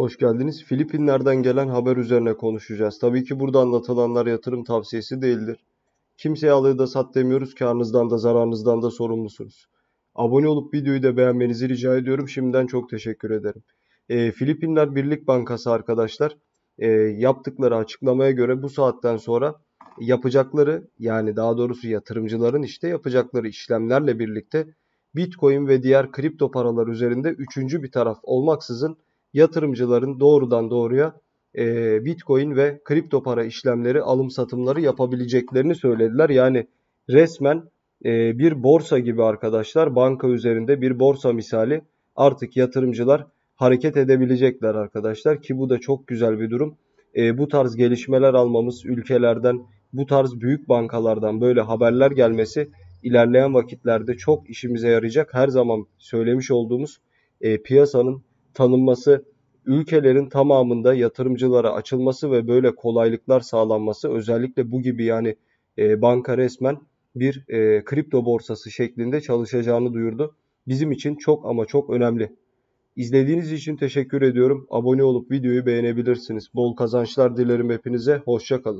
Hoş geldiniz. Filipinler'den gelen haber üzerine konuşacağız. Tabii ki burada anlatılanlar yatırım tavsiyesi değildir. Kimseye alığı da sat demiyoruz. Karnınızdan da zararınızdan da sorumlusunuz. Abone olup videoyu da beğenmenizi rica ediyorum. Şimdiden çok teşekkür ederim. E, Filipinler Birlik Bankası arkadaşlar e, yaptıkları açıklamaya göre bu saatten sonra yapacakları yani daha doğrusu yatırımcıların işte yapacakları işlemlerle birlikte Bitcoin ve diğer kripto paralar üzerinde üçüncü bir taraf olmaksızın yatırımcıların doğrudan doğruya e, Bitcoin ve kripto para işlemleri alım satımları yapabileceklerini söylediler. Yani resmen e, bir borsa gibi arkadaşlar banka üzerinde bir borsa misali artık yatırımcılar hareket edebilecekler arkadaşlar ki bu da çok güzel bir durum. E, bu tarz gelişmeler almamız ülkelerden bu tarz büyük bankalardan böyle haberler gelmesi ilerleyen vakitlerde çok işimize yarayacak. Her zaman söylemiş olduğumuz e, piyasanın tanınması, ülkelerin tamamında yatırımcılara açılması ve böyle kolaylıklar sağlanması özellikle bu gibi yani e, banka resmen bir e, kripto borsası şeklinde çalışacağını duyurdu. Bizim için çok ama çok önemli. İzlediğiniz için teşekkür ediyorum. Abone olup videoyu beğenebilirsiniz. Bol kazançlar dilerim hepinize. Hoşçakalın.